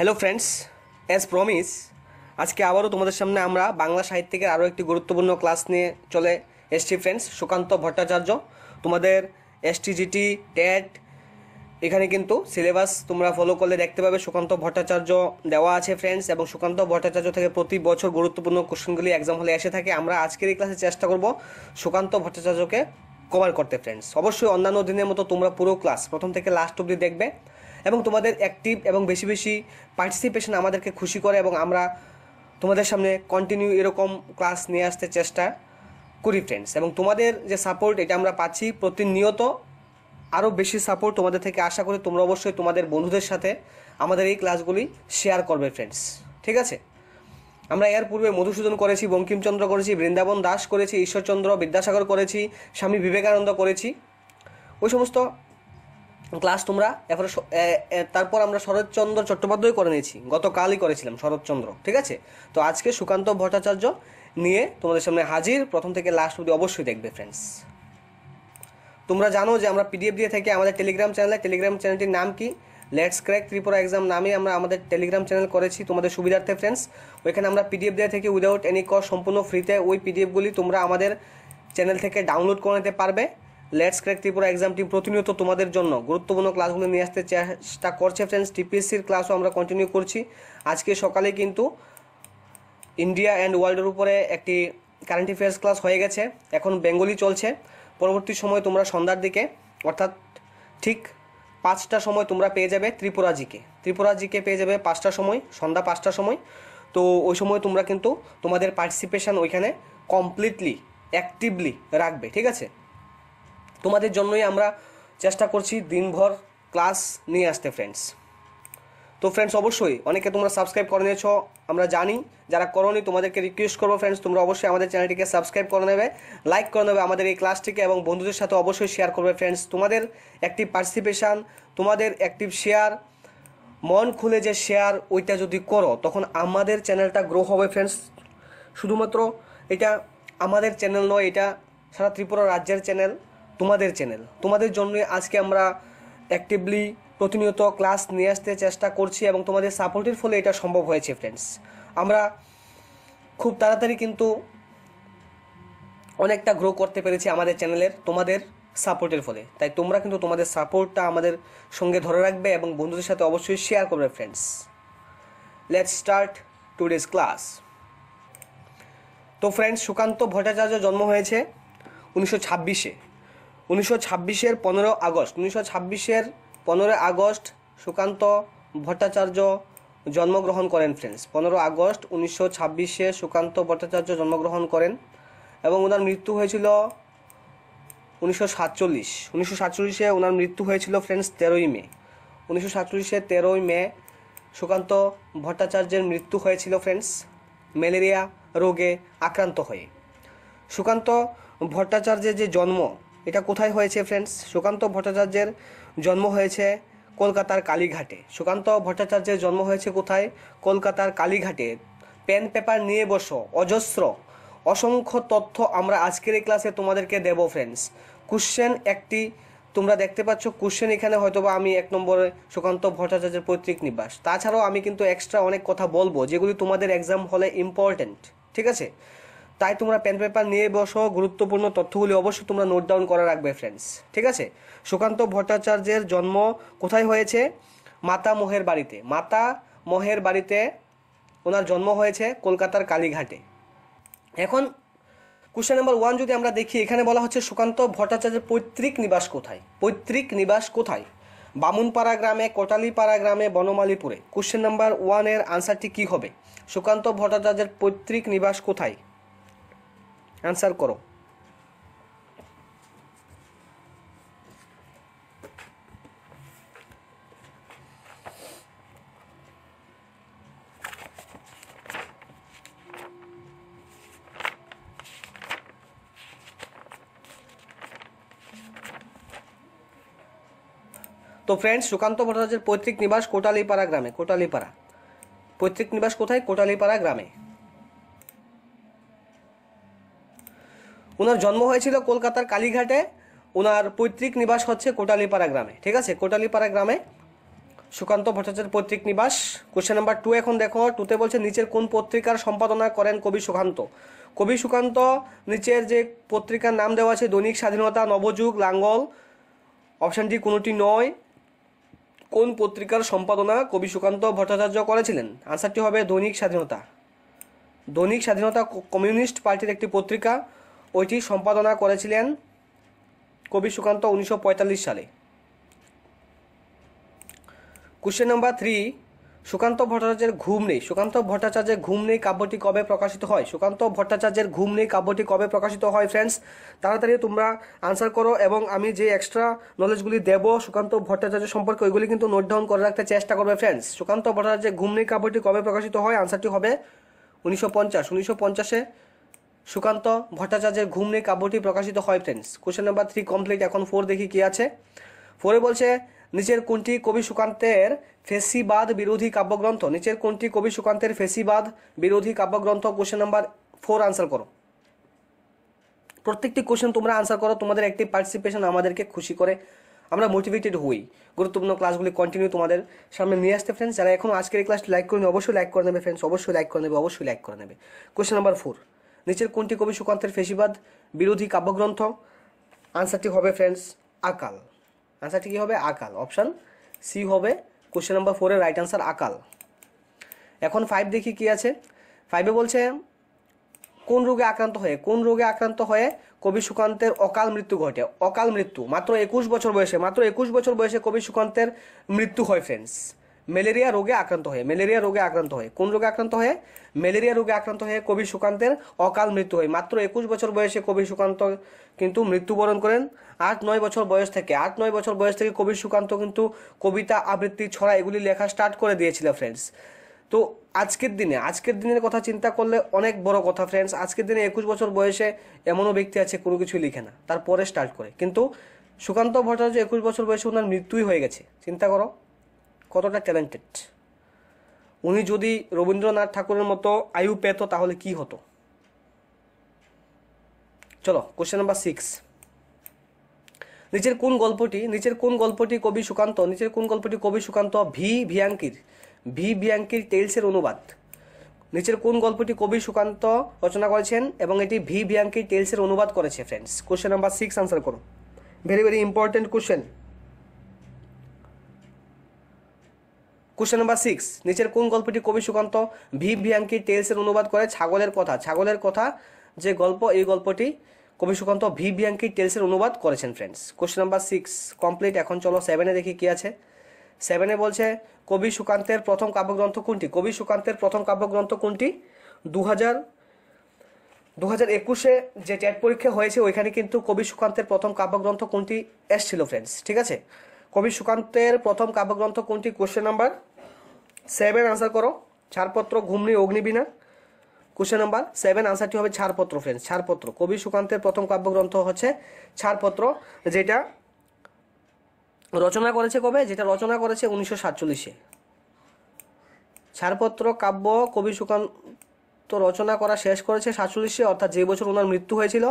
hello friends as promise আজকে আবারও তোমাদের সামনে আমরা বাংলা সাহিত্যিকের আরও একটি গুরুত্বপূর্ণ ক্লাস নিয়ে চলে এসছি ফ্রেন্ডস সুকান্ত ভট্টাচার্য তোমাদের এসটিজিটি টেট এখানে কিন্তু সিলেবাস তোমরা ফলো করলে দেখতে পাবে সুকান্ত ভট্টাচার্য দেওয়া আছে ফ্রেন্ডস এবং সুকান্ত ভট্টাচার্য থেকে প্রতি বছর গুরুত্বপূর্ণ কোশ্চেনগুলি এক্সাম হলে এসে থাকে আমরা আজকের এই ক্লাসে চেষ্টা করব সুকান্ত ভট্টাচার্যকে কভার করতে ফ্রেন্ডস অবশ্যই অন্যান্য দিনের মতো তোমরা পুরো ক্লাস প্রথম থেকে লাস্ট অবধি দেখবে এবং তোমাদের অ্যাক্টিভ এবং বেশি বেশি পার্টিসিপেশন আমাদেরকে খুশি করে এবং আমরা তোমাদের সামনে কন্টিনিউ এরকম ক্লাস নিয়ে আসতে চেষ্টা করি ফ্রেন্ডস এবং তোমাদের যে সাপোর্ট এটা আমরা পাচ্ছি প্রতিনিয়ত আরও বেশি সাপোর্ট তোমাদের থেকে আশা করি তোমরা অবশ্যই তোমাদের বন্ধুদের সাথে আমাদের এই ক্লাসগুলি শেয়ার করবে ফ্রেন্ডস ঠিক আছে আমরা এর পূর্বে মধুসূদন করেছি বঙ্কিমচন্দ্র করেছি বৃন্দাবন দাস করেছি ঈশ্বরচন্দ্র বিদ্যাসাগর করেছি স্বামী বিবেকানন্দ করেছি ওই সমস্ত ক্লাস তোমরা এরপরে তারপর আমরা শরৎচন্দ্র চট্টোপাধ্যায় করে নিয়েছি গতকালই করেছিলাম শরৎচন্দ্র ঠিক আছে তো আজকে সুকান্ত ভট্টাচার্য নিয়ে তোমাদের সামনে হাজির প্রথম থেকে লাস্ট অবধি অবশ্যই দেখবে ফ্রেন্ডস তোমরা জানো যে আমরা পিডিএফ দিয়ে থেকে আমাদের টেলিগ্রাম চ্যানেলে টেলিগ্রাম চ্যানেলটির নাম কি লেটস ক্র্যাক ত্রিপুরা এক্সাম নামে আমরা আমাদের টেলিগ্রাম চ্যানেল করেছি তোমাদের সুবিধার্থে ফ্রেন্ডস ওইখানে আমরা পিডিএফ দিয়ে থেকে উইদাউট এনি কস্ট সম্পূর্ণ ফ্রিতে ওই পিডিএফগুলি তোমরা আমাদের চ্যানেল থেকে ডাউনলোড করে নিতে পারবে লেটস ক্র্যাক ত্রিপুরা এক্সামটি প্রতিনিয়ত তোমাদের জন্য গুরুত্বপূর্ণ ক্লাসগুলো নিয়ে আসতে চেষ্টা করছে ফ্রেন্ডস টিপিএসসির ক্লাসও আমরা কন্টিনিউ করছি আজকে সকালে কিন্তু ইন্ডিয়া অ্যান্ড ওয়ার্ল্ডের উপরে একটি কারেন্ট অ্যাফেয়ার্স ক্লাস হয়ে গেছে এখন বেঙ্গলি চলছে পরবর্তী সময় তোমরা সন্ধ্যার দিকে অর্থাৎ ঠিক পাঁচটা সময় তোমরা পেয়ে যাবে ত্রিপুরাজিকে ত্রিপুরাজিকে পেয়ে যাবে পাঁচটা সময় সন্ধ্যা পাঁচটা সময় তো ওই সময় তোমরা কিন্তু তোমাদের পার্টিসিপেশান ওইখানে কমপ্লিটলি অ্যাক্টিভলি রাখবে ঠিক আছে তোমাদের জন্যই আমরা চেষ্টা করছি দিনভর ক্লাস নিয়ে আসতে ফ্রেন্ডস তো ফ্রেন্ডস অবশ্যই অনেকে তোমরা সাবস্ক্রাইব করে নিয়েছ আমরা জানি যারা করোনি তোমাদেরকে রিকোয়েস্ট করবো ফ্রেন্ডস তোমরা অবশ্যই আমাদের চ্যানেলটিকে সাবস্ক্রাইব করে নেবে লাইক করে নেবে আমাদের এই ক্লাসটিকে এবং বন্ধুদের সাথে অবশ্যই শেয়ার করবে ফ্রেন্ডস তোমাদের অ্যাক্টিভ পার্টিসিপেশান তোমাদের অ্যাক্টিভ শেয়ার মন খুলে যে শেয়ার ওইটা যদি করো তখন আমাদের চ্যানেলটা গ্রো হবে ফ্রেন্ডস শুধুমাত্র এটা আমাদের চ্যানেল নয় এটা সারা ত্রিপুরা রাজ্যের চ্যানেল তোমাদের চ্যানেল তোমাদের জন্য আজকে আমরা অ্যাক্টিভলি প্রতিনিয়ত ক্লাস নিয়ে আসতে চেষ্টা করছি এবং তোমাদের সাপোর্টের ফলে এটা সম্ভব হয়েছে ফ্রেন্ডস আমরা খুব তাড়াতাড়ি কিন্তু অনেকটা গ্রো করতে পেরেছি আমাদের চ্যানেলের তোমাদের সাপোর্টের ফলে তাই তোমরা কিন্তু তোমাদের সাপোর্টটা আমাদের সঙ্গে ধরে রাখবে এবং বন্ধুদের সাথে অবশ্যই শেয়ার করবে friends let's start today's class তো ফ্রেন্ডস সুকান্ত ভট্টাচার্য জন্ম হয়েছে উনিশশো ছাব্বিশে উনিশশো ছাব্বিশের পনেরো আগস্ট উনিশশো ছাব্বিশের পনেরো আগস্ট সুকান্ত ভট্টাচার্য জন্মগ্রহণ করেন ফ্রেন্ডস পনেরো আগস্ট উনিশশো ছাব্বিশে সুকান্ত ভট্টাচার্য জন্মগ্রহণ করেন এবং ওনার মৃত্যু হয়েছিল উনিশশো সাতচল্লিশ উনিশশো সাতচল্লিশে ওনার মৃত্যু হয়েছিল ফ্রেন্ডস তেরোই মে উনিশশো সাতচল্লিশে তেরোই মে সুকান্ত ভট্টাচার্যের মৃত্যু হয়েছিল ফ্রেন্ডস ম্যালেরিয়া রোগে আক্রান্ত হয়ে সুকান্ত ভট্টাচার্যের যে জন্ম এটা কোথায় হয়েছে ফ্রেন্ডস সুকান্ত ভট্টাচার্যের জন্ম হয়েছে কলকাতার কালীঘাটে সুকান্ত ভট্টাচার্যের জন্ম হয়েছে কোথায় কলকাতার কালীঘাটে পেন পেপার নিয়ে বসো অজস্র অসংখ্য তথ্য আমরা আজকের এই ক্লাসে তোমাদেরকে দেব ফ্রেন্ডস কোশ্চেন একটি তোমরা দেখতে পাচ্ছ কোশ্চেন এখানে হয়তোবা আমি এক নম্বরে সুকান্ত ভট্টাচার্যের পৈতৃক নিবাস তাছাড়াও আমি কিন্তু এক্সট্রা অনেক কথা বলবো যেগুলি তোমাদের এক্সাম হলে ইম্পর্টেন্ট ঠিক আছে তাই তোমরা পেন পেপার নিয়ে বসো গুরুত্বপূর্ণ তথ্যগুলি অবশ্যই তোমরা নোট ডাউন করে রাখবে ফ্রেন্ডস ঠিক আছে সুকান্ত ভট্টাচার্যের জন্ম কোথায় হয়েছে মাতা মোহের বাড়িতে মাতা মোহের বাড়িতে ওনার জন্ম হয়েছে কলকাতার কালীঘাটে এখন কোশ্চেন নাম্বার ওয়ান যদি আমরা দেখি এখানে বলা হচ্ছে সুকান্ত ভট্টাচার্যের পৈতৃক নিবাস কোথায় পৈতৃক নিবাস কোথায় বামুনপাড়া গ্রামে কোটালিপাড়া গ্রামে বনমালীপুরে কোশ্চেন নাম্বার ওয়ানের আনসারটি কি হবে সুকান্ত ভট্টাচার্যের পৈতৃক নিবাস কোথায় অ্যান্সার করো তো ফ্রেন্ডস সুকান্ত ভট্টাচার্যের পৈতৃক নিবাস কোটালিপাড়া গ্রামে কোটালিপাড়া পৈতৃক নিবাস কোথায় কোটালিপাড়া গ্রামে ওনার জন্ম হয়েছিল কলকাতার কালীঘাটে ওনার পৈতৃক নিবাস হচ্ছে কোটালিপাড়া গ্রামে ঠিক আছে কোটালিপাড়া গ্রামে সুকান্ত ভট্টাচার্যের পৈতৃক নিবাস কোশ্চেন নাম্বার টু এখন দেখো টুতে বলছে নিচের কোন পত্রিকার সম্পাদনা করেন কবি সুকান্ত কবি সুকান্ত নিচের যে পত্রিকার নাম দেওয়া আছে দৈনিক স্বাধীনতা নবযুগ লাঙ্গল অপশানটি কোনোটি নয় কোন পত্রিকার সম্পাদনা কবি সুকান্ত ভট্টাচার্য করেছিলেন আনসারটি হবে দৈনিক স্বাধীনতা দৈনিক স্বাধীনতা কমিউনিস্ট পার্টির একটি পত্রিকা ওইটি সম্পাদনা করেছিলেন কবি সুকান্ত উনিশশো সালে কোশ্চেন নাম্বার থ্রি সুকান্ত ভট্টাচার্যের ঘুম নেই সুকান্ত ভট্টাচার্যের ঘুম নেই কাব্যটি কবে প্রকাশিত হয় সুকান্ত ভট্টাচার্যের ঘুম নেই কাব্যটি কবে প্রকাশিত হয় ফ্রেন্ডস তাড়াতাড়ি তোমরা আনসার করো এবং আমি যে এক্সট্রা নলেজগুলি দেব সুকান্ত ভট্টাচার্য সম্পর্কে ওইগুলি কিন্তু নোট ডাউন করে রাখতে চেষ্টা করবে ফ্রেন্ডস সুকান্ত ভট্টাচার্যের ঘুম নেই কাব্যটি কবে প্রকাশিত হয় আনসারটি হবে উনিশশো পঞ্চাশ উনিশশো পঞ্চাশে সুকান্ত ভট্টাচার্যের ঘুম নেই কাব্যটি প্রকাশিত হয় friends question number three complete এখন ফোর দেখি কি আছে ফোরে বলছে নিচের কোনটি কবি সুকান্তের ফেসিবাদ বিরোধী কাব্যগ্রন্থ নিচের কোনটি কবি সুকান্তের ফেসিবাদ বিরোধী কাব্যগ্রন্থ কোশ্চেন নাম্বার ফোর আনসার করো প্রত্যেকটি কোশ্চেন তোমরা আনসার করো তোমাদের একটি পার্টিসিপেশন আমাদেরকে খুশি করে আমরা মোটিভেটেড হই গুরুত্বপূর্ণ ক্লাসগুলি কন্টিনিউ তোমাদের সামনে নিয়ে আসতে ফ্রেন্ডস যারা এখন আজকের ক্লাস লাইক করে নেবে অবশ্যই লাইক করে নেবে ফ্রেন্ডস অবশ্যই লাইক করে নেবে অবশ্যই লাইক করে নেবে কোশ্চেন নাম্বার ফোর নিচের কোনটি কবি সুকান্তের ফেসিবাদ বিরোধী কাব্যগ্রন্থ আনসারটি হবে ফ্রেন্ডস আকাল আনসারটি কী হবে আকাল অপশান সি হবে কোশ্চেন নাম্বার ফোরের রাইট আনসার আকাল এখন ফাইভ দেখি কি আছে ফাইভে বলছে কোন রোগে আক্রান্ত হয়ে কোন রোগে আক্রান্ত হয়ে কবি সুকান্তের অকাল মৃত্যু ঘটে অকাল মৃত্যু মাত্র একুশ বছর বয়সে মাত্র একুশ বছর বয়সে কবি সুকান্তের মৃত্যু হয় ফ্রেন্ডস ম্যালেরিয়া রোগে আক্রান্ত হয়ে ম্যালেরিয়া রোগে আক্রান্ত হয়ে কোন রোগে আক্রান্ত হয়ে ম্যালেরিয়া রোগে আক্রান্ত হয়ে কবি সুকান্তের অকাল মৃত্যু হয় মাত্র একুশ বছর বয়সে কবি সুকান্ত কিন্তু মৃত্যুবরণ করেন আট নয় বছর বয়স থেকে আট নয় বছর বয়স থেকে কবি সুকান্ত কিন্তু কবিতা আবৃত্তি ছড়া এগুলি লেখা স্টার্ট করে দিয়েছিল ফ্রেন্ডস তো আজকের দিনে আজকের দিনের কথা চিন্তা করলে অনেক বড় কথা ফ্রেন্ডস আজকের দিনে একুশ বছর বয়সে এমনও ব্যক্তি আছে কোনো কিছু লিখে না তারপরে স্টার্ট করে কিন্তু সুকান্ত ভট্টাচার্য একুশ বছর বয়সে ওনার মৃত্যুই হয়ে গেছে চিন্তা করো কতটা ট্যালেন্টেড উনি যদি রবীন্দ্রনাথ ঠাকুরের মতো আয়ু পেত তাহলে কি হতো চলো কোশ্চেন নাম্বার সিক্স নিচের কোন গল্পটি নিচের কোন গল্পটি কবি সুকান্ত নিচের কোন গল্পটি কবি সুকান্ত ভি ভিয়াঙ্কির ভি ভিয়াঙ্কির টেলসের অনুবাদ নিচের কোন গল্পটি কবি সুকান্ত রচনা করেছেন এবং এটি ভি ভিয়াঙ্কির টেলসের অনুবাদ করেছে friends question number six answer করো very very important question question number six নিচের কোন গল্পটি কবি সুকান্ত ভি ভিয়াঙ্কি টেলসের অনুবাদ করে ছাগলের কথা ছাগলের কথা যে গল্প এই গল্পটি কবি সুকান্ত ভি ভিয়াঙ্কি টেলসের অনুবাদ করেছেন friends question number six complete এখন চলো সেভেনে দেখি কী আছে সেভেনে বলছে কবি সুকান্তের প্রথম কাব্যগ্রন্থ কোনটি কবি সুকান্তের প্রথম কাব্যগ্রন্থ কোনটি দু হাজার দু হাজার একুশে যে টেট পরীক্ষা হয়েছে ওইখানে কিন্তু কবি সুকান্তের প্রথম কাব্যগ্রন্থ কোনটি এসছিল ফ্রেন্ডস ঠিক আছে কবি সুকান্তের প্রথম কাব্যগ্রন্থ কোনটি কোশ্চেন নাম্বার সেভেন আনসার করো ছাড়পত্র ঘুমনি অগ্নিবীণা কোশ্চেন নাম্বার সেভেন আনসারটি হবে ছাড়পত্র ফ্রেন্ডস ছাড়পত্র কবি সুকান্তের প্রথম কাব্যগ্রন্থ হচ্ছে ছাড়পত্র যেটা রচনা করেছে কবে যেটা রচনা করেছে উনিশশো সাতচল্লিশে ছাড়পত্র কাব্য কবি সুকান্ত রচনা করা শেষ করেছে সাতচল্লিশে অর্থাৎ যে বছর ওনার মৃত্যু হয়েছিল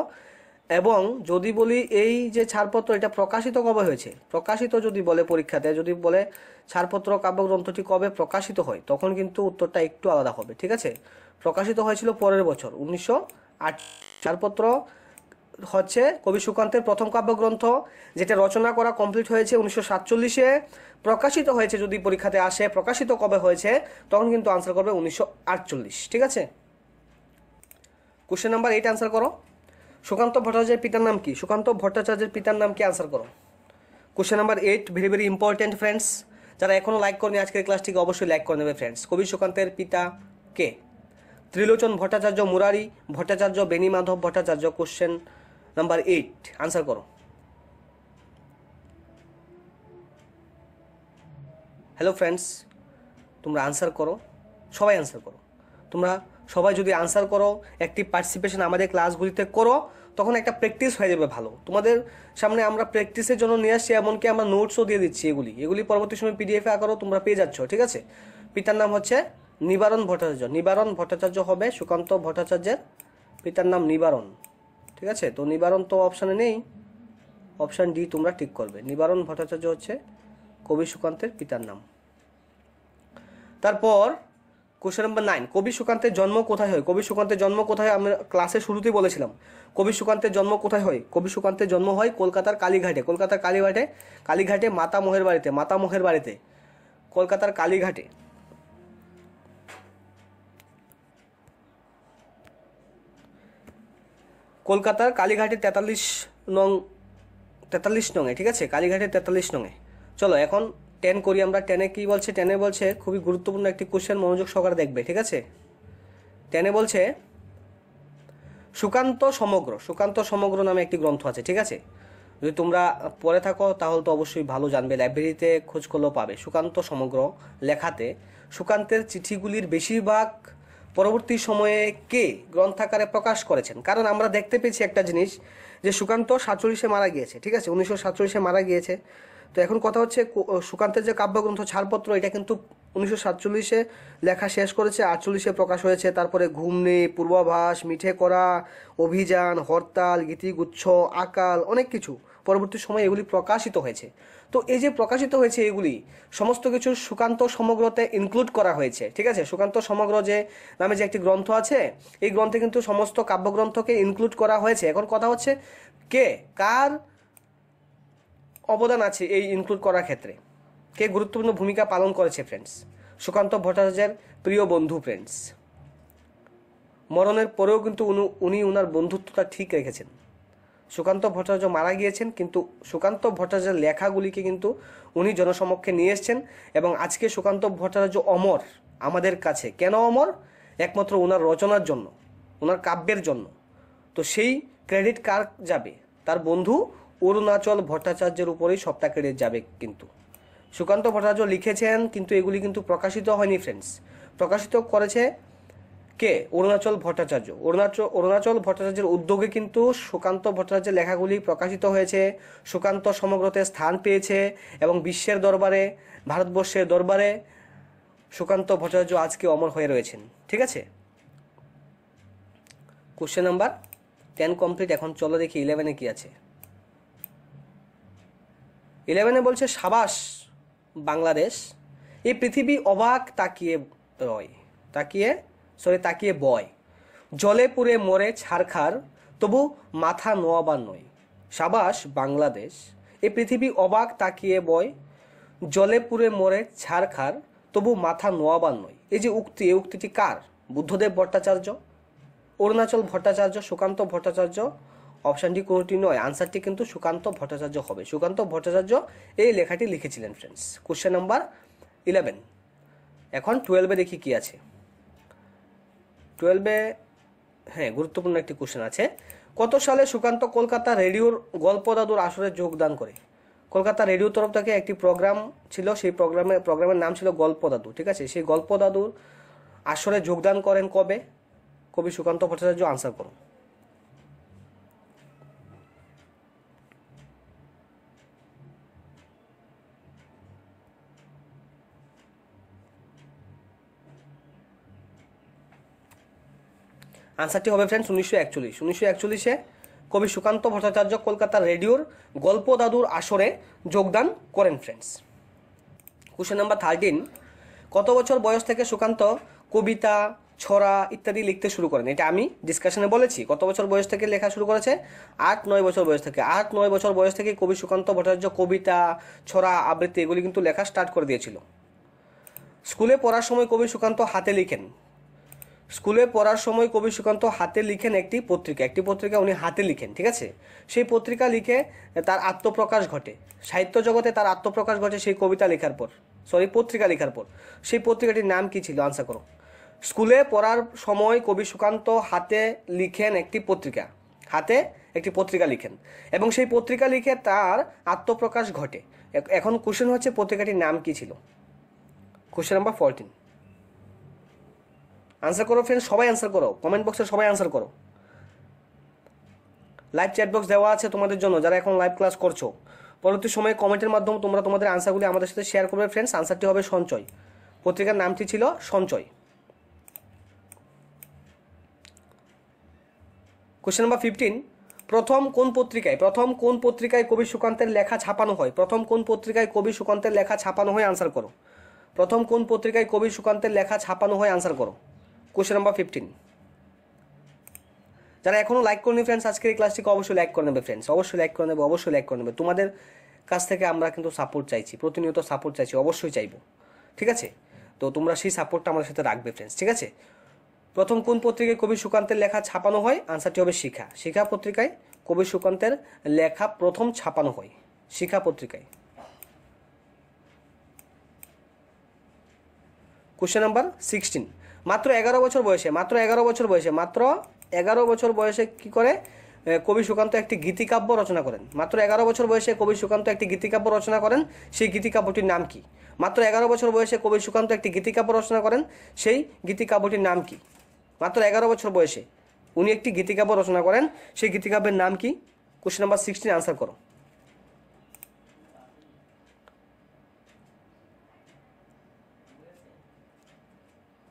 এবং যদি বলি এই যে ছাড়পত্র এটা প্রকাশিত কবে হয়েছে প্রকাশিত যদি বলে পরীক্ষাতে যদি বলে ছাড়পত্র কাব্যগ্রন্থটি কবে প্রকাশিত হয় তখন কিন্তু উত্তরটা একটু আলাদা হবে ঠিক আছে প্রকাশিত হয়েছিল পরের বছর উনিশশো ছাড়পত্র হচ্ছে কবি সুকান্তের প্রথম কাব্যগ্রন্থ যেটা রচনা করা কমপ্লিট হয়েছে উনিশশো সাতচল্লিশে প্রকাশিত হয়েছে যদি পরীক্ষাতে আসে প্রকাশিত কবে হয়েছে তখন কিন্তু আনসার করবে উনিশশো আটচল্লিশ ঠিক আছে কোশ্চেন নাম্বার এইট আনসার করো সুকান্ত ভট্টাচার্যের পিতার নাম কি সুকান্ত ভট্টাচার্যের পিতার নাম কি আনসার করো question number eight very very important friends যারা এখনও লাইক করেনি আজকের ক্লাসটিকে অবশ্যই লাইক করে নেবে ফ্রেন্ডস কবি সুকান্তের পিতা কে Trilochan Bhattacharya Murari Bhattacharya Beni Madhab Bhattacharya question number eight answer করো হ্যালো ফ্রেন্ডস তোমরা আনসার করো সবাই আনসার করো তোমরা সবাই যদি আনসার করো একটি পার্টিসিপেশন আমাদের ক্লাসগুলিতে করো তখন একটা প্র্যাকটিস হয়ে যাবে ভালো তোমাদের সামনে আমরা প্র্যাকটিসের জন্য নিয়ে আসছি এমনকি আমরা নোটসও দিয়ে দিচ্ছি এগুলি এগুলি পরবর্তী সময় পিডিএফে আকারও তোমরা পেয়ে যাচ্ছ ঠিক আছে পিতার নাম হচ্ছে নিবারণ ভট্টাচার্য নিবারণ ভট্টাচার্য হবে সুকান্ত ভট্টাচার্যের পিতার নাম নিবারণ ঠিক আছে তো নিবারণ তো অপশানে নেই অপশান ডি তোমরা ঠিক করবে নিবারণ ভট্টাচার্য হচ্ছে কবি সুকান্তের পিতার নাম তারপর কোশ্চেন নম্বর নাইন কবি সুকান্তের জন্ম কোথায় হয় কবি সুকান্তের জন্ম কোথায় আমরা ক্লাসে শুরুতেই বলেছিলাম কবি সুকান্তের জন্ম কোথায় হয় কবি সুকান্তের জন্ম হয় কলকাতার কালীঘাটে কলকাতার কালীঘাটে কালীঘাটে মাতা মাতামহের বাড়িতে মাতা মাতামহের বাড়িতে কলকাতার কালীঘাটে কলকাতার কালীঘাটে তেতাল্লিশ নং তেতাল্লিশ নঙে ঠিক আছে কালীঘাটে তেতাল্লিশ নঙে চলো এখন টেন করি আমরা টেনে কি বলছে টেনে বলছে খুবই গুরুত্বপূর্ণ একটি কোশ্চেন মনোযোগ সহকারে দেখবে ঠিক আছে টেনে বলছে সুকান্ত সমগ্র সুকান্ত সমগ্র নামে একটি গ্রন্থ আছে ঠিক আছে যদি তোমরা পড়ে থাকো তাহলে তো অবশ্যই ভালো জানবে লাইব্রেরিতে খোঁজ করলেও পাবে সুকান্ত সমগ্র লেখাতে সুকান্তের চিঠিগুলির বেশিরভাগ পরবর্তী সময়ে কে গ্রন্থাকারে প্রকাশ করেছেন কারণ আমরা দেখতে পেয়েছি একটা জিনিস যে সুকান্ত সাতচল্লিশে মারা গিয়েছে ঠিক আছে উনিশশো সাতচল্লিশে মারা গিয়েছে তো এখন কথা হচ্ছে সুকান্তের যে কাব্যগ্রন্থ ছাড়পত্র এটা কিন্তু উনিশশো সাতচল্লিশে লেখা শেষ করেছে আটচল্লিশে প্রকাশ হয়েছে তারপরে ঘুমনি পূর্বাভাস মিঠে করা অভিযান হরতাল গীতিগুচ্ছ আকাল অনেক কিছু পরবর্তী সময়ে এগুলি প্রকাশিত হয়েছে তো এই যে প্রকাশিত হয়েছে এগুলি সমস্ত কিছু সুকান্ত সমগ্রতে ইনক্লুড করা হয়েছে ঠিক আছে সুকান্ত সমগ্র যে নামে যে একটি গ্রন্থ আছে এই গ্রন্থে কিন্তু সমস্ত কাব্যগ্রন্থকে ইনক্লুড করা হয়েছে এখন কথা হচ্ছে কে কার অবদান আছে এই ইনক্লুড করার ক্ষেত্রে কে গুরুত্বপূর্ণ ভূমিকা পালন করেছে ফ্রেন্ডস সুকান্ত ভট্টাচার্যের প্রিয় বন্ধু ফ্রেন্ডস মরণের পরেও কিন্তু উনি উনার বন্ধুত্বটা ঠিক রেখেছেন সুকান্ত ভট্টাচার্য মারা গিয়েছেন কিন্তু সুকান্ত ভট্টাচার্যের লেখাগুলিকে কিন্তু উনি জনসমক্ষে নিয়ে এসছেন এবং আজকে সুকান্ত ভট্টাচার্য অমর আমাদের কাছে কেন অমর একমাত্র ওনার রচনার জন্য ওনার কাব্যের জন্য তো সেই ক্রেডিট কার যাবে তার বন্ধু অরুণাচল ভট্টাচার্যের উপরেই সবটা কেড়ে যাবে কিন্তু সুকান্ত ভট্টাচার্য লিখেছেন কিন্তু এগুলি কিন্তু প্রকাশিত হয়নি ফ্রেন্ডস প্রকাশিত করেছে কে অরুণাচল ভট্টাচার্য অরুণাচল অরুণাচল ভট্টাচার্যের উদ্যোগে কিন্তু সুকান্ত ভট্টাচার্যের লেখাগুলি প্রকাশিত হয়েছে সুকান্ত সমগ্রতে স্থান পেয়েছে এবং বিশ্বের দরবারে ভারতবর্ষের দরবারে সুকান্ত ভট্টাচার্য আজকে অমর হয়ে রয়েছেন ঠিক আছে কোশ্চেন নাম্বার টেন কমপ্লিট এখন চলো দেখি ইলেভেনে কি আছে ইলেভেনে বলছে সাবাস বাংলাদেশ এই পৃথিবী অবাক তাকিয়ে রয় তাকিয়ে সরি তাকিয়ে বয় জলে পুরে মরে ছারখার তবু মাথা নোয়াবার নয় সাবাস বাংলাদেশ এই পৃথিবী অবাক তাকিয়ে বয় জলে পুরে মরে ছারখার তবু মাথা নোয়াবার নয় এই যে উক্তি এই উক্তিটি কার বুদ্ধদেব ভট্টাচার্য অরুণাচল ভট্টাচার্য সুকান্ত ভট্টাচার্য অপশানটি কোনটি নয় আনসারটি কিন্তু সুকান্ত ভট্টাচার্য হবে সুকান্ত ভট্টাচার্য এই লেখাটি লিখেছিলেন ফ্রেন্ডস কোশ্চেন নাম্বার ইলেভেন এখন টুয়েলভে দেখি কি আছে টুয়েলভে হ্যাঁ গুরুত্বপূর্ণ একটি কোশ্চেন আছে কত সালে সুকান্ত কলকাতা রেডিওর গল্প দাদুর আসরে যোগদান করে কলকাতা রেডিও তরফ থেকে একটি প্রোগ্রাম ছিল সেই প্রোগ্রামে প্রোগ্রামের নাম ছিল গল্প দাদু ঠিক আছে সেই গল্প দাদুর আসরে যোগদান করেন কবে কবি সুকান্ত ভট্টাচার্য আনসার করুন আনসারটি হবে ফ্রেন্ডস উনিশশো একচল্লিশ উনিশশো একচল্লিশে কবি সুকান্ত ভট্টাচার্য কলকাতার রেডিওর গল্প দাদুর আসরে যোগদান করেন ফ্রেন্ডস কোশ্চেন নাম্বার থার্টিন কত বছর বয়স থেকে সুকান্ত কবিতা ছড়া ইত্যাদি লিখতে শুরু করেন এটা আমি ডিসকাশনে বলেছি কত বছর বয়স থেকে লেখা শুরু করেছে আট নয় বছর বয়স থেকে আট নয় বছর বয়স থেকে কবি সুকান্ত ভট্টাচার্য কবিতা ছড়া আবৃত্তি এগুলি কিন্তু লেখা স্টার্ট করে দিয়েছিল স্কুলে পড়ার সময় কবি সুকান্ত হাতে লিখেন স্কুলে পড়ার সময় কবি সুকান্ত হাতে লিখেন একটি পত্রিকা একটি পত্রিকা উনি হাতে লিখেন ঠিক আছে সেই পত্রিকা লিখে তার আত্মপ্রকাশ ঘটে সাহিত্য জগতে তার আত্মপ্রকাশ ঘটে সেই কবিতা লেখার পর সরি পত্রিকা লেখার পর সেই পত্রিকাটির নাম কি ছিল আনসার করো স্কুলে পড়ার সময় কবি সুকান্ত হাতে লিখেন একটি পত্রিকা হাতে একটি পত্রিকা লিখেন এবং সেই পত্রিকা লিখে তার আত্মপ্রকাশ ঘটে এখন কোশ্চেন হচ্ছে পত্রিকাটির নাম কি ছিল কোশ্চেন নাম্বার ফোরটিন আনসার করো ফ্রেন্ড সবাই আনসার করো কমেন্ট বক্সে সবাই আনসার করো লাইভ চ্যাট বক্স দেওয়া আছে তোমাদের জন্য যারা এখন লাইভ ক্লাস করছো পরবর্তী সময়ে কমেন্টের মাধ্যমে তোমরা তোমাদের আনসারগুলি আমাদের সাথে শেয়ার করবে ফ্রেন্ডস আনসারটি হবে সঞ্চয় পত্রিকার নামটি ছিল সঞ্চয় কোশ্চেন নাম্বার ফিফটিন প্রথম কোন পত্রিকায় প্রথম কোন পত্রিকায় কবি সুকান্তের লেখা ছাপানো হয় প্রথম কোন পত্রিকায় কবি সুকান্তের লেখা ছাপানো হয় আনসার করো প্রথম কোন পত্রিকায় কবি সুকান্তের লেখা ছাপানো হয় আনসার করো কোশ্চেন নাম্বার ফিফটিন যারা এখনও লাইক করেনি ফ্রেন্ডস আজকের এই ক্লাসটিকে অবশ্যই লাইক করে নেবে ফ্রেন্ডস অবশ্যই লাইক করে নেবে অবশ্যই লাইক করে নেবে তোমাদের কাছ থেকে আমরা কিন্তু সাপোর্ট চাইছি প্রতিনিয়ত সাপোর্ট চাইছি অবশ্যই চাইবো ঠিক আছে তো তোমরা সেই সাপোর্টটা আমাদের সাথে রাখবে ফ্রেন্ডস ঠিক আছে প্রথম কোন পত্রিকায় কবি সুকান্তের লেখা ছাপানো হয় আনসারটি হবে শিখা শিখা পত্রিকায় কবি সুকান্তের লেখা প্রথম ছাপানো হয় শিখা পত্রিকায় কোশ্চেন নাম্বার সিক্সটিন মাত্র এগারো বছর বয়সে মাত্র এগারো বছর বয়সে মাত্র এগারো বছর বয়সে কি করে কবি সুকান্ত একটি গীতিকাব্য রচনা করেন মাত্র এগারো বছর বয়সে কবি সুকান্ত একটি গীতিকাব্য রচনা করেন সেই গীতিকাব্যটির নাম কি মাত্র এগারো বছর বয়সে কবি সুকান্ত একটি গীতিকাব্য রচনা করেন সেই গীতিকাব্যটির নাম কি মাত্র এগারো বছর বয়সে উনি একটি গীতিকাব্য রচনা করেন সেই গীতিকাব্যের নাম কি কোশ্চেন নাম্বার সিক্সটিন আনসার করো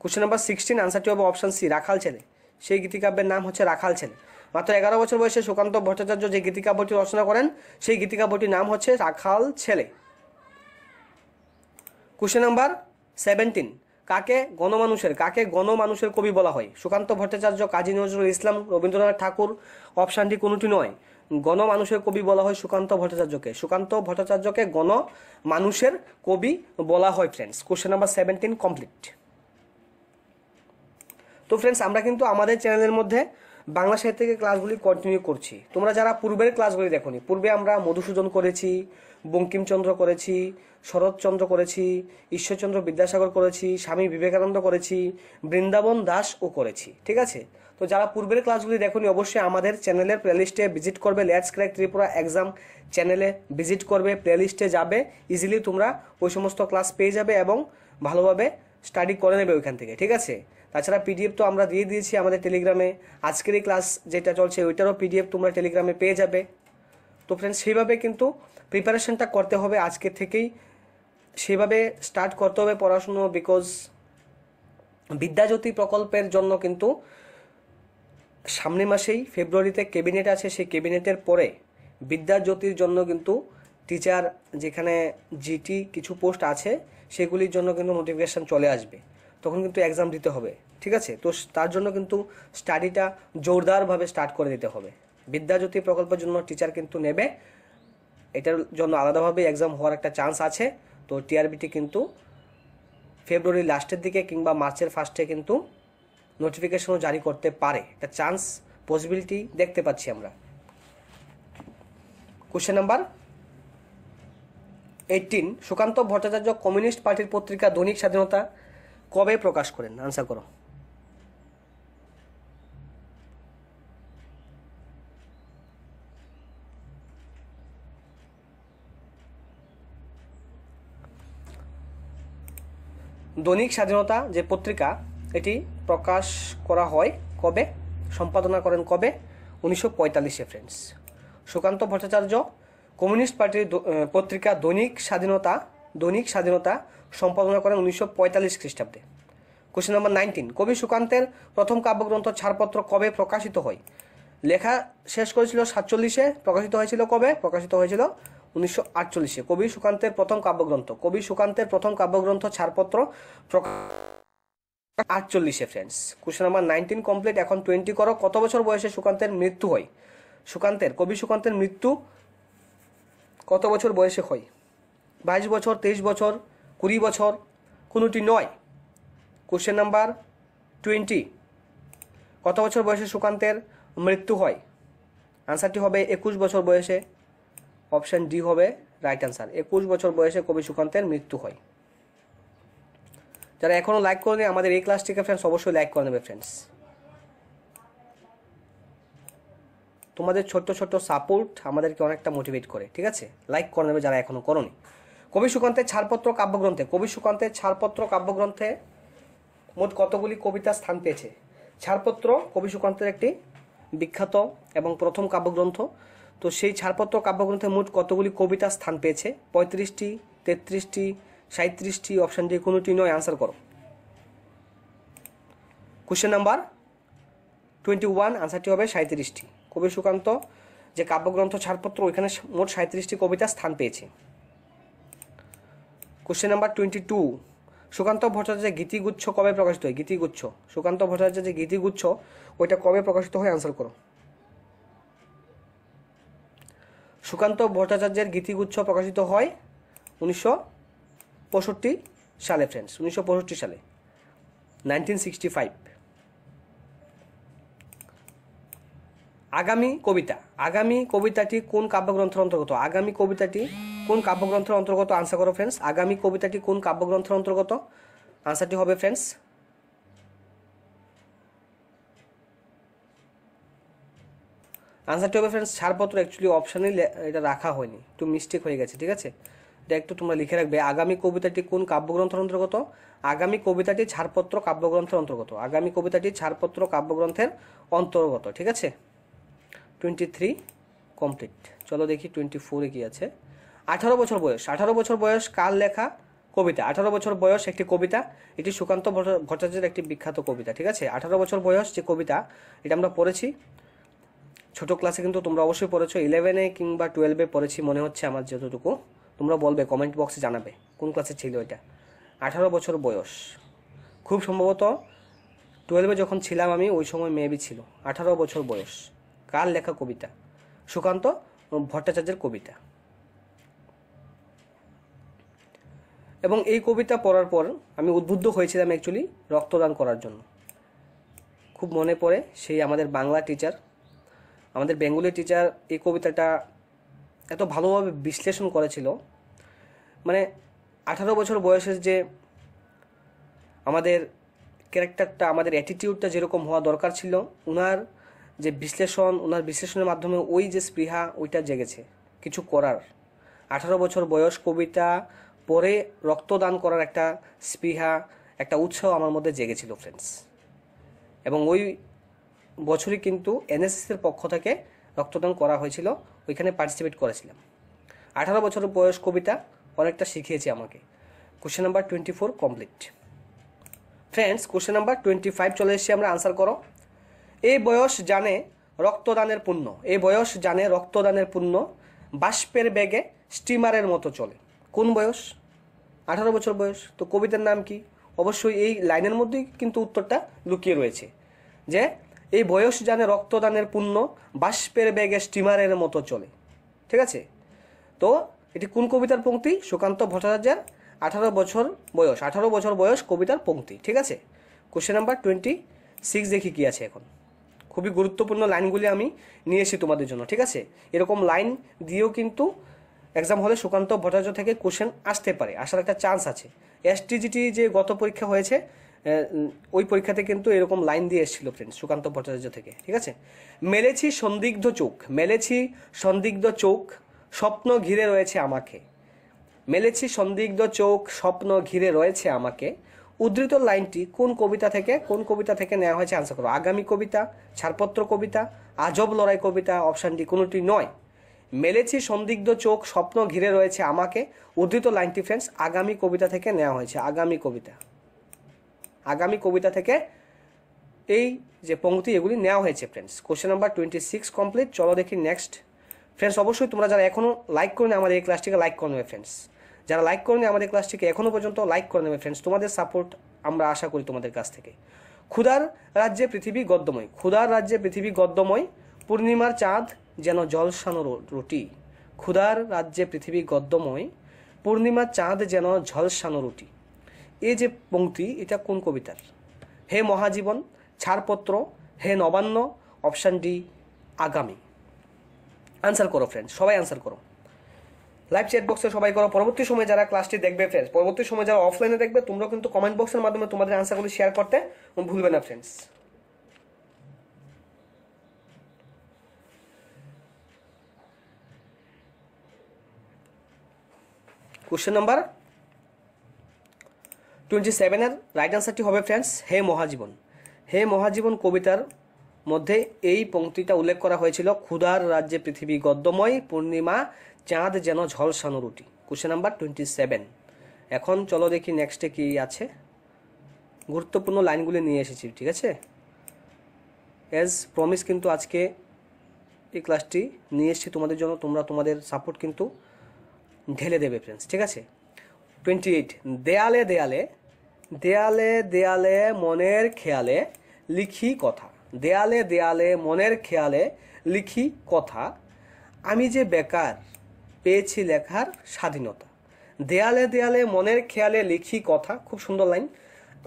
কোশ্চেন নাম্বার সিক্সটিন আনসারটি হবে অপশান সি রাখাল ছেলে সেই গীতিকাব্যের নাম হচ্ছে রাখাল ছেলে মাত্র এগারো বছর বয়সে সুকান্ত ভট্টাচার্য যে গীতিকাব্যটি রচনা করেন সেই গীতিকাব্যটির নাম হচ্ছে রাখাল ছেলে কোশ্চেন নাম্বার সেভেন্টিন কাকে গণমানুষের কাকে গণমানুষের কবি বলা হয় সুকান্ত ভট্টাচার্য কাজী নজরুল ইসলাম রবীন্দ্রনাথ ঠাকুর অপশানটি কোনোটি নয় গণমানুষের কবি বলা হয় সুকান্ত ভট্টাচার্যকে সুকান্ত ভট্টাচার্যকে গণমানুষের কবি বলা হয় friends question number seventeen complete তো ফ্রেন্ডস আমরা কিন্তু আমাদের চ্যানেলের মধ্যে বাংলা সাহিত্য থেকে ক্লাসগুলি কন্টিনিউ করছি তোমরা যারা পূর্বের ক্লাসগুলি দেখোনি পূর্বে আমরা মধুসূদন করেছি বঙ্কিমচন্দ্র করেছি শরৎচন্দ্র করেছি ঈশ্বরচন্দ্র বিদ্যাসাগর করেছি স্বামী বিবেকানন্দ করেছি বৃন্দাবন দাস ও করেছি ঠিক আছে তো যারা পূর্বের ক্লাসগুলি দেখুনি অবশ্যই আমাদের চ্যানেলের প্লেলিস্টে ভিজিট করবে লেটস ক্র্যাক ত্রিপুরা এক্সাম চ্যানেলে ভিজিট করবে প্লেলিস্টে যাবে ইজিলি তোমরা ওই সমস্ত ক্লাস পেয়ে যাবে এবং ভালোভাবে স্টাডি করে নেবে ওইখান থেকে ঠিক আছে তাছাড়া পিডিএফ তো আমরা দিয়ে দিয়েছি আমাদের টেলিগ্রামে আজকের এই ক্লাস যেটা চলছে ওইটারও পিডিএফ তোমরা টেলিগ্রামে পেয়ে যাবে তো ফ্রেন্ডস সেইভাবে কিন্তু প্রিপারেশনটা করতে হবে আজকে থেকেই সেভাবে স্টার্ট করতে হবে পড়াশুনো বিকজ বিদ্যাজ্যোতি প্রকল্পের জন্য কিন্তু সামনে মাসেই ফেব্রুয়ারিতে ক্যাবিনেট আছে সেই ক্যাবিনেটের পরে বিদ্যাজ্যোতির জন্য কিন্তু টিচার যেখানে জিটি কিছু পোস্ট আছে সেগুলির জন্য কিন্তু নোটিফিকেশান চলে আসবে তখন কিন্তু এক্সাম দিতে হবে ঠিক আছে তো তার জন্য কিন্তু স্টাডিটা জোরদারভাবে স্টার্ট করে দিতে হবে বিদ্যাজ্যোতি প্রকল্পের জন্য টিচার কিন্তু নেবে এটার জন্য আলাদাভাবে এক্সাম হওয়ার একটা চান্স আছে তো টিআরবিটি কিন্তু ফেব্রুয়ারি লাস্টের দিকে কিংবা মার্চের ফার্স্টে কিন্তু নোটিফিকেশনও জারি করতে পারে একটা চান্স পসিবিলিটি দেখতে পাচ্ছি আমরা question number eighteen Sukanta Bhattacharya communist পার্টির পত্রিকা দৈনিক স্বাধীনতা কবে প্রকাশ করেন আনসার করো দৈনিক স্বাধীনতা যে পত্রিকা এটি প্রকাশ করা হয় কবে সম্পাদনা করেন কবে উনিশশো পঁয়তাল্লিশে ফ্রেন্ডস সুকান্ত ভট্টাচার্য কমিউনিস্ট পার্টির পত্রিকা দৈনিক স্বাধীনতা দৈনিক স্বাধীনতা সম্পাদনা করেন উনিশশো পঁয়তাল্লিশ খ্রিস্টাব্দে কোশ্চেন নম্বর নাইনটিন কবি সুকান্তের প্রথম কাব্যগ্রন্থ ছাড়পত্র কবে প্রকাশিত হয় লেখা শেষ করেছিল সাতচল্লিশে প্রকাশিত হয়েছিল কবে প্রকাশিত হয়েছিল উনিশশো আটচল্লিশে কবি সুকান্তের প্রথম কাব্যগ্রন্থ কবি সুকান্তের প্রথম কাব্যগ্রন্থ ছাড়পত্র আটচল্লিশে friends question number nineteen complete এখন টোয়েন্টি করো কত বছর বয়সে সুকান্তের মৃত্যু হয় সুকান্তের কবি সুকান্তের মৃত্যু কত বছর বয়সে হয় বাইশ বছর তেইশ বছর কুড়ি বছর কোনোটি নয় কোশ্চেন নাম্বার টোয়েন্টি কত বছর বয়সে সুকান্তের মৃত্যু হয় আনসারটি হবে একুশ বছর বয়সে অপশান ডি হবে রাইট আনসার একুশ বছর বয়সে কবি সুকান্তের মৃত্যু হয় যারা এখনও লাইক করেনি আমাদের এই ক্লাসটিকে ফ্রেন্ডস অবশ্যই লাইক করে নেবে ফ্রেন্ডস তোমাদের ছোট্ট ছোট্ট সাপোর্ট আমাদেরকে অনেকটা মোটিভেট করে ঠিক আছে লাইক করে নেবে যারা এখনও করনি কবি সুকান্তের ছাড়পত্র কাব্যগ্রন্থে কবি সুকান্তের ছাড়পত্র কাব্যগ্রন্থে মোট কতগুলি কবিতা স্থান পেয়েছে ছাড়পত্র কবি সুকান্তের একটি বিখ্যাত এবং প্রথম কাব্যগ্রন্থ তো সেই ছাড়পত্র কাব্যগ্রন্থে মোট কতগুলি কবিতা স্থান পেয়েছে পঁয়ত্রিশটি তেত্রিশটি সাঁত্রিশটি অপশান যে কোনোটি নয় আনসার করো কোশ্চেন নাম্বার টোয়েন্টি ওয়ান আনসারটি হবে সাঁত্রিশটি কবি সুকান্ত যে কাব্যগ্রন্থ ছাড়পত্র ওইখানে মোট সাঁত্রিশটি কবিতা স্থান পেয়েছে question number twenty two Sukanta ভট্টাচার্যের গীতিগুচ্ছ কবে প্রকাশিত হয় গীতিগুচ্ছ সুকান্ত ভট্টাচার্যের গীতিগুচ্ছ ওইটা কবে প্রকাশিত হয় আনসার করো সুকান্ত ভট্টাচার্যের গীতিগুচ্ছ প্রকাশিত হয় উনিশশো পঁয়ষট্টি সালে ফ্রেন্ডস উনিশশো পঁয়ষট্টি সালে নাইনটিন সিক্সটি ফাইভ আগামী কবিতা আগামী কবিতাটি কোন কাব্যগ্রন্থের অন্তর্গত আগামী কবিতাটি কোন কাব্যগ্রন্থের অন্তর্গত আনসার করো ফ্রেন্ডস আগামী কবিতাটি কোন কাব্যগ্রন্থের অন্তর্গত আনসারটি হবে ফ্রেন্ডস আনসারটি হবে ফ্রেন্ডস ছাড়পত্র অ্যাকচুয়ালি অপশানে এটা রাখা হয়নি একটু মিস্টেক হয়ে গেছে ঠিক আছে এটা একটু তোমরা লিখে রাখবে আগামী কবিতাটি কোন কাব্যগ্রন্থের অন্তর্গত আগামী কবিতাটি ছাড়পত্র কাব্যগ্রন্থের অন্তর্গত আগামী কবিতাটি ছাড়পত্র কাব্যগ্রন্থের অন্তর্গত ঠিক আছে টোয়েন্টি থ্রি কমপ্লিট চলো দেখি টোয়েন্টি ফোরে কী আছে আঠারো বছর বয়স আঠারো বছর বয়স কাল লেখা কবিতা আঠারো বছর বয়স একটি কবিতা এটি সুকান্ত ভট্টাচার্যের একটি বিখ্যাত কবিতা ঠিক আছে আঠারো বছর বয়স যে কবিতা এটা আমরা পড়েছি ছোট ক্লাসে কিন্তু তোমরা অবশ্যই পড়েছো ইলেভেনে কিংবা টুয়েলভে পড়েছি মনে হচ্ছে আমার যতটুকু তোমরা বলবে কমেন্ট বক্সে জানাবে কোন ক্লাসে ছিল এটা আঠারো বছর বয়স খুব সম্ভবত টুয়েলভে যখন ছিলাম আমি ওই সময় মেবি ছিল আঠারো বছর বয়স কার লেখা কবিতা সুকান্ত ভট্টাচার্যের কবিতা এবং এই কবিতা পড়ার পর আমি উদ্বুদ্ধ হয়েছিলাম অ্যাকচুয়ালি রক্তদান করার জন্য খুব মনে পড়ে সেই আমাদের বাংলা টিচার আমাদের বেঙ্গলি টিচার এই কবিতাটা এত ভালোভাবে বিশ্লেষণ করেছিল মানে আঠারো বছর বয়সের যে আমাদের ক্যারেক্টারটা আমাদের অ্যাটিটিউডটা যেরকম হওয়া দরকার ছিল ওনার যে বিশ্লেষণ ওনার বিশ্লেষণের মাধ্যমে ওই যে স্পৃহা ওইটা জেগেছে কিছু করার আঠারো বছর বয়স কবিতা পরে রক্তদান করার একটা স্পৃহা একটা উৎসাহ আমার মধ্যে জেগেছিল ফ্রেন্ডস এবং ওই বছরই কিন্তু এনএসএসের পক্ষ থেকে রক্তদান করা হয়েছিল ওইখানে পার্টিসিপেট করেছিলাম আঠারো বছর বয়স কবিতা অনেকটা শিখিয়েছে আমাকে question number twenty four complete friends question number twenty five চলে এসেছি আমরা আনসার করো এই বয়স জানে রক্তদানের পুণ্য এই বয়স জানে রক্তদানের পুণ্য বাষ্পের বেগে স্টিমারের মতো চলে কোন বয়স আঠারো বছর বয়স তো কবিতার নাম কি অবশ্যই এই লাইনের মধ্যেই কিন্তু উত্তরটা লুকিয়ে রয়েছে যে এই বয়স জানে রক্তদানের পুণ্য বাষ্পের বেগে স্টিমারের মতো চলে ঠিক আছে তো এটি কোন কবিতার পঙ্ক্তি সুকান্ত ভট্টাচার্যের আঠারো বছর বয়স আঠারো বছর বয়স কবিতার পঙ্ক্তি ঠিক আছে কোশ্চেন নাম্বার টোয়েন্টি সিক্স দেখি কি আছে এখন খুবই গুরুত্বপূর্ণ লাইনগুলি আমি নিয়ে এসি তোমাদের জন্য ঠিক আছে এরকম লাইন দিয়েও কিন্তু এক্সাম হলে সুকান্ত ভট্টাচার্য থেকে কোশ্চেন আসতে পারে আসার একটা চান্স আছে এসটিজিটি যে গত পরীক্ষা হয়েছে ওই পরীক্ষাতে কিন্তু এরকম লাইন দিয়ে এসেছিল ফ্রেন্ড সুকান্ত ভট্টাচার্য থেকে ঠিক আছে মেলেছি সন্দিগ্ধ চোখ মেলেছি সন্দিগ্ধ চোখ স্বপ্ন ঘিরে রয়েছে আমাকে মেলেছি সন্দিগ্ধ চোখ স্বপ্ন ঘিরে রয়েছে আমাকে উদ্ধৃত লাইনটি কোন কবিতা থেকে কোন কবিতা থেকে নেওয়া হয়েছে আনসার করো আগামী কবিতা ছাড়পত্র কবিতা আজব লড়াই কবিতা অপশানটি কোনোটি নয় মেলেছি সন্দিগ্ধ চোখ স্বপ্ন ঘিরে রয়েছে আমাকে উদ্ধৃত লাইনটি ফ্রেন্ডস আগামী কবিতা থেকে নেওয়া হয়েছে আগামী কবিতা আগামী কবিতা থেকে এই যে পঙ্ক্তি এগুলি নেওয়া হয়েছে friends question number twenty six complete চলো দেখি নেক্সট ফ্রেন্ডস অবশ্যই তোমরা যারা এখনও লাইক করে আমাদের এই ক্লাসটিকে লাইক করে নেবে ফ্রেন্ডস যারা লাইক করেনি আমাদের ক্লাসটিকে এখনও পর্যন্ত লাইক করে নেবে ফ্রেন্ডস তোমাদের সাপোর্ট আমরা আশা করি তোমাদের কাছ থেকে ক্ষুধার রাজ্যে পৃথিবী গদ্যময় ক্ষুধার রাজ্যে পৃথিবী গদ্যময় পূর্ণিমার চাঁদ যেন জলসানো রুটি ক্ষুধার রাজ্যে পৃথিবী গদ্যময় পূর্ণিমার চাঁদ যেন ঝলসানো রুটি এ যে পঙ্ক্তি এটা কোন কবিতার হে মহাজীবন ছাড়পত্র হে নবান্ন অপশান ডি আগামী আনসার করো ফ্রেন্ড সবাই আনসার করো লাইভ চ্যাট বক্সে সবাই করো পরবর্তী সময় যারা ক্লাসটি দেখবে ফ্রেন্ডস পরবর্তী সময় যারা অফলাইনে দেখবে তোমরাও কিন্তু কমেন্ট বক্সের মাধ্যমে তোমাদের আনসারগুলি শেয়ার করতে ভুলবে না ফ্রেন্ডস কোশ্চেন নাম্বার টোয়েন্টি সেভেনের রাইট আনসারটি হবে ফ্রেন্ডস হে মহাজীবন হে মহাজীবন কবিতার মধ্যে এই পঙ্ক্তিটা উল্লেখ করা হয়েছিল ক্ষুধার রাজ্যে পৃথিবী গদ্যময় পূর্ণিমা চাঁদ যেন ঝলসানো রুটি কোশ্চেন নাম্বার টোয়েন্টি সেভেন এখন চলো দেখি নেক্সটে কি আছে গুরুত্বপূর্ণ লাইনগুলি নিয়ে এসেছি ঠিক আছে অ্যাজ প্রমিস কিন্তু আজকে এই ক্লাসটি নিয়ে এসেছি তোমাদের জন্য তোমরা তোমাদের সাপোর্ট কিন্তু ঢেলে দেবে ফ্রেন্ডস ঠিক আছে টোয়েন্টি এইট দেয়ালে দেয়ালে দেয়ালে দেয়ালে মনের খেয়ালে লিখি কথা দেয়ালে দেয়ালে মনের খেয়ালে লিখি কথা আমি যে বেকার পেয়েছি লেখার স্বাধীনতা দেয়ালে দেয়ালে মনের খেয়ালে লিখি কথা খুব সুন্দর লাইন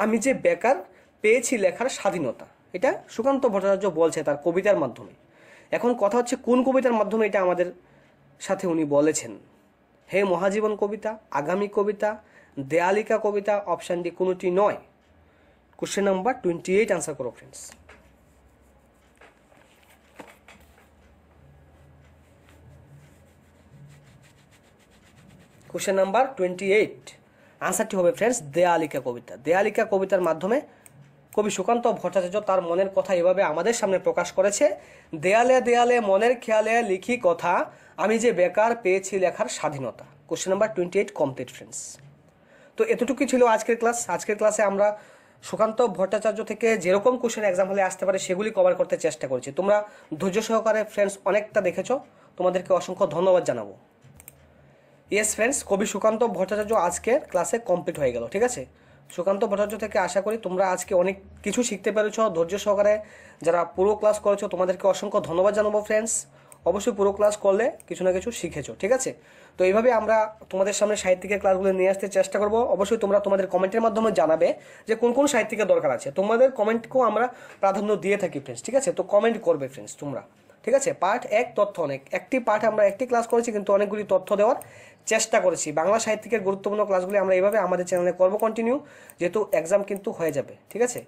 আমি যে বেকার পেয়েছি লেখার স্বাধীনতা এটা সুকান্ত ভট্টাচার্য বলছে তার কবিতার মাধ্যমে এখন কথা হচ্ছে কোন কবিতার মাধ্যমে এটা আমাদের সাথে উনি বলেছেন হে মহাজীবন কবিতা আগামী কবিতা দেয়ালিকা কবিতা অপশানটি কোনোটি নয় question number twenty eight answer করো friends question number twenty eight আনসারটি হবে ফ্রেন্ডস দেয়ালিকা কবিতা দেয়ালিকা কবিতার মাধ্যমে কবি সুকান্ত ভট্টাচার্য তার মনের কথা এভাবে আমাদের সামনে প্রকাশ করেছে দেয়ালে দেয়ালে মনের খেয়ালে লিখি কথা আমি যে বেকার পেয়েছি লেখার স্বাধীনতা question number twenty eight complete friends তো এতটুকুই ছিল আজকের ক্লাস আজকের ক্লাসে আমরা সুকান্ত ভট্টাচার্য থেকে যেরকম কোশ্চেন এক্সাম হলে আসতে পারে সেগুলি কভার করতে চেষ্টা করেছি তোমরা ধৈর্য সহকারে ফ্রেন্ডস অনেকটা দেখেছো তোমাদেরকে অসংখ্য ধন্যবাদ জানাবো ইয়েস ফ্রেন্ডস কবি সুকান্ত ভট্টাচার্য আজকের ক্লাসে কমপ্লিট হয়ে গেল ঠিক আছে সুকান্ত ভট্টাচার্য থেকে আশা করি তোমরা আজকে অনেক কিছু শিখতে পেরেছ ধৈর্য সহকারে যারা পুরো ক্লাস করেছো তোমাদেরকে অসংখ্য ধন্যবাদ জানাবো ফ্রেন্ডস অবশ্যই পুরো ক্লাস করলে কিছু না কিছু শিখেছো ঠিক আছে তো এইভাবে আমরা তোমাদের সামনে সাহিত্যিকের ক্লাসগুলো নিয়ে আসতে চেষ্টা করব অবশ্যই তোমরা তোমাদের কমেন্টের মাধ্যমে জানাবে যে কোন কোন সাহিত্যিকের দরকার আছে তোমাদের কমেন্টকেও আমরা প্রাধান্য দিয়ে থাকি ফ্রেন্ডস ঠিক আছে তো কমেন্ট করবে ফ্রেন্ডস তোমরা ঠিক আছে পার্ট এক তথ্য অনেক একটি পাঠ আমরা একটি ক্লাস করেছি কিন্তু অনেকগুলি তথ্য দেওয়ার চেষ্টা করেছি বাংলা সাহিত্যিকের গুরুত্বপূর্ণ ক্লাসগুলি আমরা এইভাবে আমাদের চ্যানেলে করবো কন্টিনিউ যেহেতু এক্সাম কিন্তু হয়ে যাবে ঠিক আছে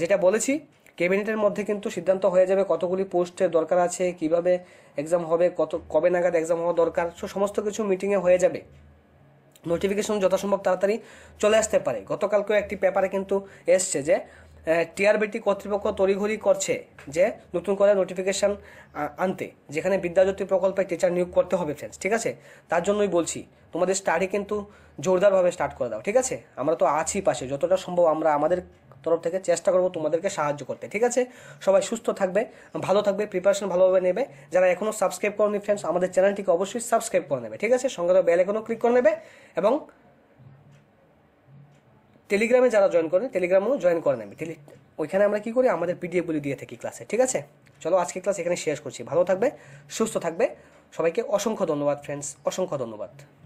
যেটা বলেছি ক্যাবিনেটের মধ্যে কিন্তু সিদ্ধান্ত হয়ে যাবে কতগুলি পোস্টের দরকার আছে কিভাবে এক্সাম হবে কত কবে নাগাদ এক্সাম হওয়া দরকার সো সমস্ত কিছু মিটিংয়ে হয়ে যাবে নোটিফিকেশন যথাসম্ভব তাড়াতাড়ি চলে আসতে পারে গতকালকেও একটি পেপারে কিন্তু এসছে যে টিআরবিটি কর্তৃপক্ষ তড়িঘড়ি করছে যে নতুন করে নোটিফিকেশান আনতে যেখানে বিদ্যাজ্যোতি প্রকল্পে টিচার নিয়োগ করতে হবে ফ্রেন্ডস ঠিক আছে তার জন্যই বলছি তোমাদের স্টাডি কিন্তু জোরদারভাবে স্টার্ট করে দাও ঠিক আছে আমরা তো আছি পাশে যতটা সম্ভব আমরা আমাদের তরফ থেকে চেষ্টা করবো তোমাদেরকে সাহায্য করতে ঠিক আছে সবাই সুস্থ থাকবে ভালো থাকবে প্রিপারেশন ভালোভাবে নেবে যারা এখনও সাবস্ক্রাইব করেনি ফ্রেন্ডস আমাদের চ্যানেলটিকে অবশ্যই সাবস্ক্রাইব করে নেবে ঠিক আছে সঙ্গে বেল এখনও ক্লিক করে নেবে এবং টেলিগ্রামে যারা জয়েন করেন টেলিগ্রামও জয়েন করেন আমি ওইখানে আমরা কি করি আমাদের পিডিএফগুলি দিয়ে থাকি ক্লাসে ঠিক আছে চলো আজকে ক্লাস এখানে শেষ করছি ভালো থাকবে সুস্থ থাকবে সবাইকে অসংখ্য ধন্যবাদ ফ্রেন্ডস অসংখ্য ধন্যবাদ